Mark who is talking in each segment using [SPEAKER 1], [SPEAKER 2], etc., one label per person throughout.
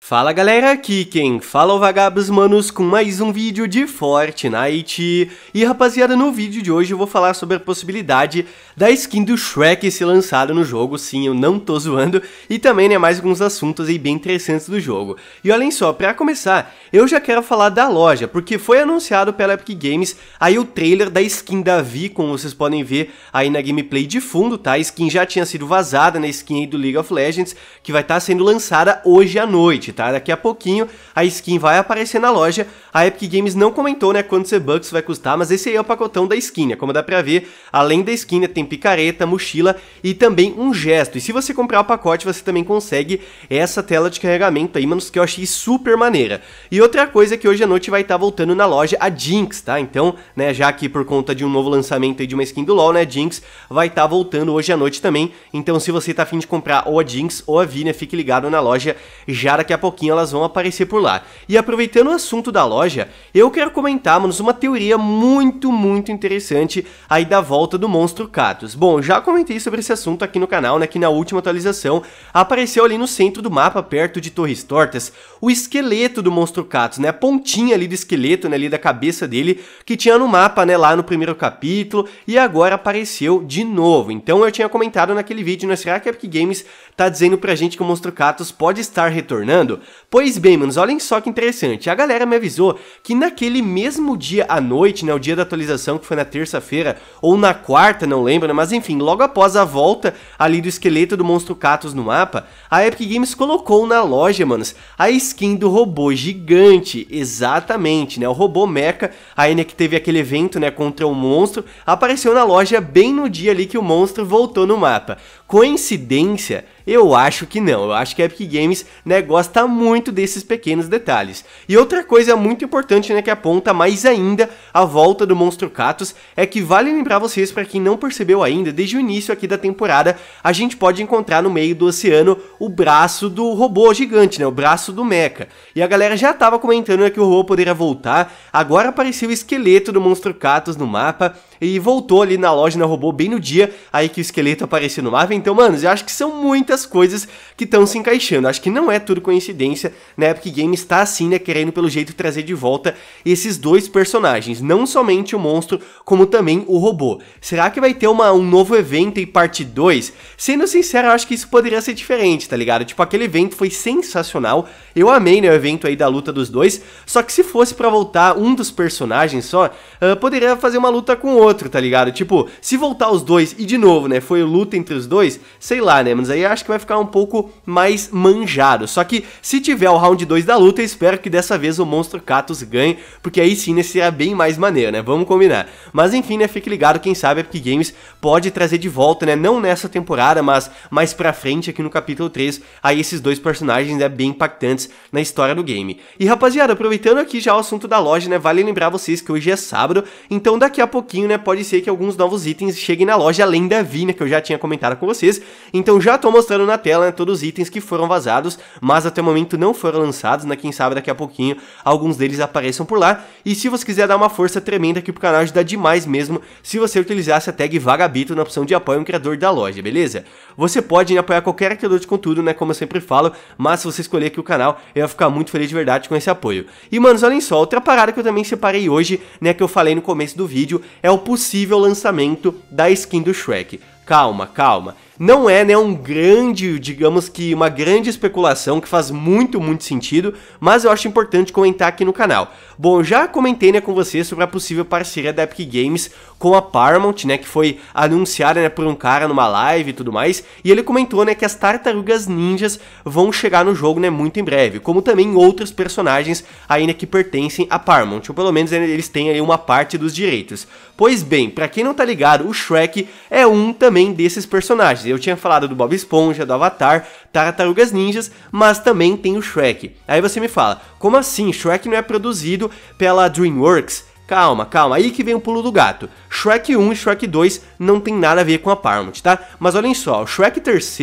[SPEAKER 1] Fala galera, aqui quem fala é o Vagabos Manos com mais um vídeo de Fortnite E rapaziada, no vídeo de hoje eu vou falar sobre a possibilidade da skin do Shrek ser lançada no jogo Sim, eu não tô zoando E também né, mais alguns assuntos aí bem interessantes do jogo E olhem só, pra começar, eu já quero falar da loja Porque foi anunciado pela Epic Games aí o trailer da skin da Vi Como vocês podem ver aí na gameplay de fundo, tá? A skin já tinha sido vazada na skin aí do League of Legends Que vai estar tá sendo lançada hoje à noite hoje, tá? Daqui a pouquinho a skin vai aparecer na loja. A Epic Games não comentou, né, quantos e-bucks vai custar, mas esse aí é o pacotão da skin, né? Como dá pra ver, além da skin né, tem picareta, mochila e também um gesto. E se você comprar o pacote, você também consegue essa tela de carregamento aí, manos, que eu achei super maneira. E outra coisa é que hoje à noite vai estar tá voltando na loja a Jinx, tá? Então, né, já que por conta de um novo lançamento aí de uma skin do LoL, né, Jinx vai estar tá voltando hoje à noite também. Então, se você tá afim de comprar ou a Jinx ou a Vi, né, fique ligado na loja já daqui a a pouquinho elas vão aparecer por lá. E aproveitando o assunto da loja, eu quero comentar, manos, uma teoria muito, muito interessante aí da volta do monstro Katus. Bom, já comentei sobre esse assunto aqui no canal, né, que na última atualização apareceu ali no centro do mapa, perto de Torres Tortas, o esqueleto do monstro Katus, né, a pontinha ali do esqueleto, né, ali da cabeça dele, que tinha no mapa, né, lá no primeiro capítulo, e agora apareceu de novo. Então eu tinha comentado naquele vídeo, né, será que a Epic Games tá dizendo pra gente que o Monstro Catus pode estar retornando? Pois bem, manos, olhem só que interessante. A galera me avisou que naquele mesmo dia à noite, né, o dia da atualização, que foi na terça-feira, ou na quarta, não lembro, né, mas enfim, logo após a volta ali do esqueleto do Monstro Catus no mapa, a Epic Games colocou na loja, manos, a skin do robô gigante, exatamente, né, o robô mecha, aí Enya né, que teve aquele evento, né, contra o monstro, apareceu na loja bem no dia ali que o monstro voltou no mapa. Coincidência? Eu acho que não, eu acho que a Epic Games né, gosta muito desses pequenos detalhes. E outra coisa muito importante né, que aponta mais ainda a volta do Monstro Catos, é que vale lembrar vocês, para quem não percebeu ainda, desde o início aqui da temporada, a gente pode encontrar no meio do oceano o braço do robô gigante, né, o braço do Mecha. E a galera já estava comentando né, que o robô poderia voltar, agora apareceu o esqueleto do Monstro Catos no mapa, e voltou ali na loja, na né, robô, bem no dia aí que o esqueleto apareceu no mapa. Então, manos, eu acho que são muitas coisas que estão se encaixando. Acho que não é tudo coincidência, né? o game está assim, né? Querendo pelo jeito trazer de volta esses dois personagens, não somente o monstro, como também o robô. Será que vai ter uma, um novo evento e parte 2? Sendo sincero, eu acho que isso poderia ser diferente, tá ligado? Tipo, aquele evento foi sensacional. Eu amei, né? O evento aí da luta dos dois. Só que se fosse para voltar um dos personagens só, uh, poderia fazer uma luta com o outro, tá ligado? Tipo, se voltar os dois e de novo, né, foi luta entre os dois, sei lá, né, mas aí acho que vai ficar um pouco mais manjado. Só que se tiver o round 2 da luta, eu espero que dessa vez o Monstro Catus ganhe, porque aí sim, né, será bem mais maneiro, né? Vamos combinar. Mas enfim, né, fique ligado, quem sabe a Epic Games pode trazer de volta, né, não nessa temporada, mas mais pra frente aqui no capítulo 3, aí esses dois personagens, né, bem impactantes na história do game. E rapaziada, aproveitando aqui já o assunto da loja, né, vale lembrar vocês que hoje é sábado, então daqui a pouquinho, né, né, pode ser que alguns novos itens cheguem na loja além da Vina, que eu já tinha comentado com vocês. Então já tô mostrando na tela né, todos os itens que foram vazados, mas até o momento não foram lançados, né? Quem sabe daqui a pouquinho alguns deles apareçam por lá. E se você quiser dar uma força tremenda aqui pro canal, ajuda demais mesmo se você utilizasse a tag Vagabito na opção de apoio um criador da loja, beleza? Você pode né, apoiar qualquer criador de conteúdo, né? Como eu sempre falo, mas se você escolher aqui o canal, eu vou ficar muito feliz de verdade com esse apoio. E, manos, olhem só, outra parada que eu também separei hoje, né? Que eu falei no começo do vídeo, é o possível lançamento da skin do Shrek calma, calma. Não é, né, um grande, digamos que uma grande especulação que faz muito, muito sentido, mas eu acho importante comentar aqui no canal. Bom, já comentei, né, com vocês sobre a possível parceria da Epic Games com a Paramount, né, que foi anunciada, né, por um cara numa live e tudo mais, e ele comentou, né, que as Tartarugas Ninjas vão chegar no jogo, né, muito em breve, como também outros personagens ainda que pertencem à Paramount, ou pelo menos né, eles têm aí uma parte dos direitos. Pois bem, para quem não tá ligado, o Shrek é um também também desses personagens. Eu tinha falado do Bob Esponja, do Avatar, Tartarugas Ninjas, mas também tem o Shrek. Aí você me fala, como assim? Shrek não é produzido pela DreamWorks? Calma, calma, aí que vem o pulo do gato. Shrek 1 e Shrek 2 não tem nada a ver com a Paramount, tá? Mas olhem só, o Shrek 3,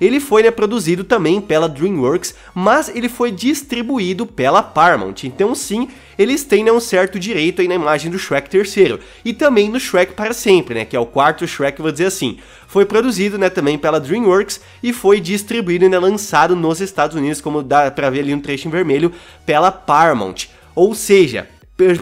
[SPEAKER 1] ele foi né, produzido também pela DreamWorks, mas ele foi distribuído pela Paramount. Então sim, eles têm né, um certo direito aí na imagem do Shrek 3 e também no Shrek para sempre, né, que é o quarto Shrek, vou dizer assim. Foi produzido né, também pela DreamWorks e foi distribuído e né, lançado nos Estados Unidos, como dá pra ver ali no trecho em vermelho, pela Paramount. Ou seja,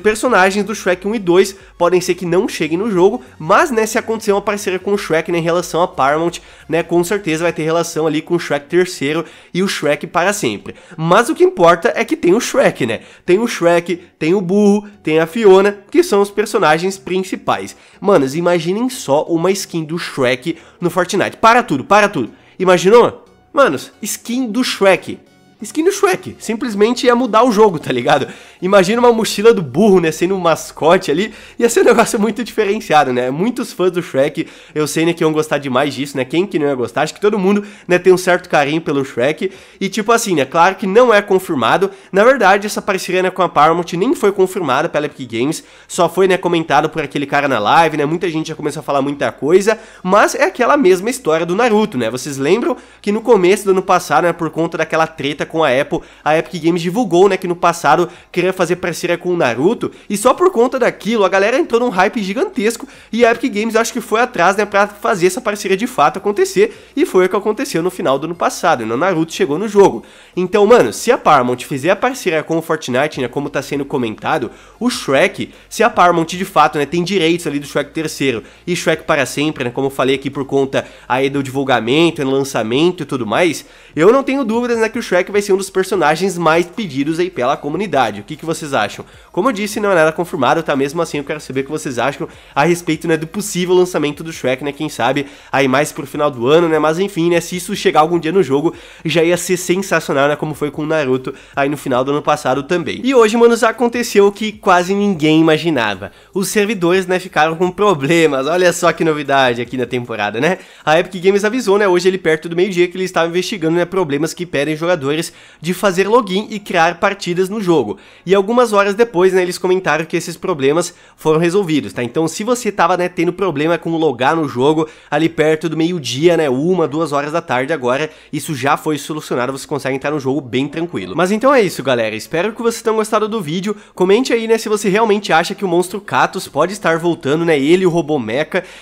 [SPEAKER 1] personagens do Shrek 1 e 2 podem ser que não cheguem no jogo, mas né, se acontecer uma parceria com o Shrek né, em relação a Paramount, né, com certeza vai ter relação ali com o Shrek terceiro e o Shrek para sempre. Mas o que importa é que tem o Shrek, né? Tem o Shrek, tem o Burro, tem a Fiona, que são os personagens principais. Manos, imaginem só uma skin do Shrek no Fortnite. Para tudo, para tudo. Imaginou? Manos, skin do Shrek skin do Shrek. Simplesmente ia mudar o jogo, tá ligado? Imagina uma mochila do burro, né? Sendo um mascote ali. Ia ser um negócio muito diferenciado, né? Muitos fãs do Shrek, eu sei, né, que iam gostar demais disso, né? Quem que não ia gostar? Acho que todo mundo, né, tem um certo carinho pelo Shrek. E tipo assim, né? Claro que não é confirmado. Na verdade, essa parceria né, com a Paramount nem foi confirmada pela Epic Games. Só foi, né, comentado por aquele cara na live, né? Muita gente já começou a falar muita coisa. Mas é aquela mesma história do Naruto, né? Vocês lembram que no começo do ano passado, né, por conta daquela treta com a Apple. A Epic Games divulgou, né, que no passado queria fazer parceria com o Naruto, e só por conta daquilo a galera entrou num hype gigantesco e a Epic Games acho que foi atrás, né, para fazer essa parceria de fato acontecer, e foi o que aconteceu no final do ano passado, né o Naruto chegou no jogo. Então, mano, se a Paramount fizer a parceria com o Fortnite, né, como tá sendo comentado, o Shrek, se a Paramount de fato, né, tem direitos ali do Shrek terceiro e Shrek para sempre, né, como eu falei aqui por conta aí do divulgamento, do né, lançamento e tudo mais, eu não tenho dúvidas, né, que o Shrek vai vai ser um dos personagens mais pedidos aí pela comunidade. O que, que vocês acham? Como eu disse, não é nada confirmado, tá? Mesmo assim, eu quero saber o que vocês acham a respeito né, do possível lançamento do Shrek, né? Quem sabe aí mais pro final do ano, né? Mas enfim, né? Se isso chegar algum dia no jogo, já ia ser sensacional, né? Como foi com o Naruto aí no final do ano passado também. E hoje, manos, aconteceu o que quase ninguém imaginava. Os servidores, né, ficaram com problemas. Olha só que novidade aqui na temporada, né? A Epic Games avisou, né, hoje ele perto do meio-dia que ele estava investigando né, problemas que pedem jogadores de fazer login e criar partidas no jogo. E algumas horas depois, né, eles comentaram que esses problemas foram resolvidos, tá? Então, se você tava, né, tendo problema com logar no jogo ali perto do meio-dia, né, uma, duas horas da tarde agora, isso já foi solucionado, você consegue entrar no jogo bem tranquilo. Mas então é isso, galera. Espero que vocês tenham gostado do vídeo. Comente aí, né, se você realmente acha que o monstro Katos pode estar voltando, né, ele e o robô Mecha.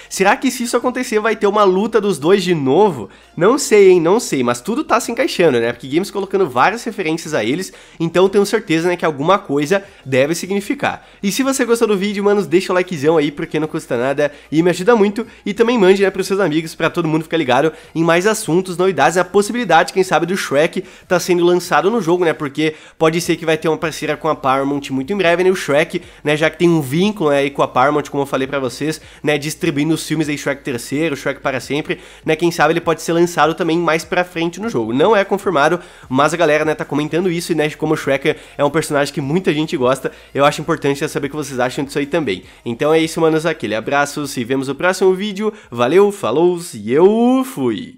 [SPEAKER 1] Será que se isso acontecer vai ter uma luta dos dois de novo? Não sei, hein, não sei, mas tudo tá se encaixando, né? Porque games colocando colocando várias referências a eles, então tenho certeza né, que alguma coisa deve significar. E se você gostou do vídeo, manos, deixa o likezão aí, porque não custa nada e me ajuda muito. E também mande né, para seus amigos, para todo mundo ficar ligado em mais assuntos, novidades, a possibilidade, quem sabe, do Shrek tá sendo lançado no jogo, né? Porque pode ser que vai ter uma parceria com a Paramount muito em breve, né? O Shrek, né? Já que tem um vínculo né, aí com a Paramount, como eu falei para vocês, né? Distribuindo os filmes aí Shrek terceiro, Shrek para sempre, né? Quem sabe ele pode ser lançado também mais para frente no jogo. Não é confirmado, mas a galera, né, tá comentando isso e, né, como o Shrek é um personagem que muita gente gosta, eu acho importante saber o que vocês acham disso aí também. Então é isso, manos, aquele abraço, se vemos no próximo vídeo, valeu, falou e eu fui!